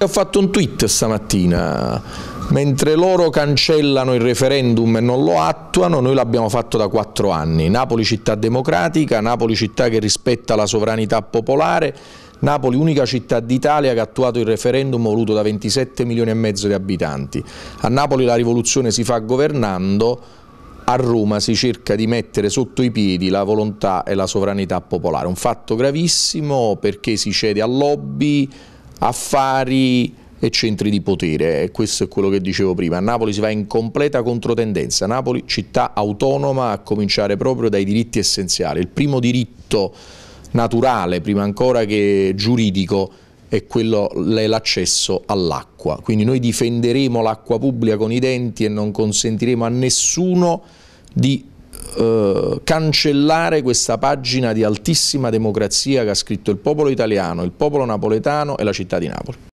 E ho fatto un tweet stamattina mentre loro cancellano il referendum e non lo attuano, noi l'abbiamo fatto da quattro anni. Napoli città democratica, Napoli città che rispetta la sovranità popolare, Napoli unica città d'Italia che ha attuato il referendum voluto da 27 milioni e mezzo di abitanti. A Napoli la rivoluzione si fa governando, a Roma si cerca di mettere sotto i piedi la volontà e la sovranità popolare. Un fatto gravissimo perché si cede a lobby, affari e centri di potere, e questo è quello che dicevo prima, a Napoli si va in completa controtendenza, Napoli città autonoma a cominciare proprio dai diritti essenziali, il primo diritto naturale, prima ancora che giuridico, è quello l'accesso all'acqua, quindi noi difenderemo l'acqua pubblica con i denti e non consentiremo a nessuno di eh, cancellare questa pagina di altissima democrazia che ha scritto il popolo italiano, il popolo napoletano e la città di Napoli.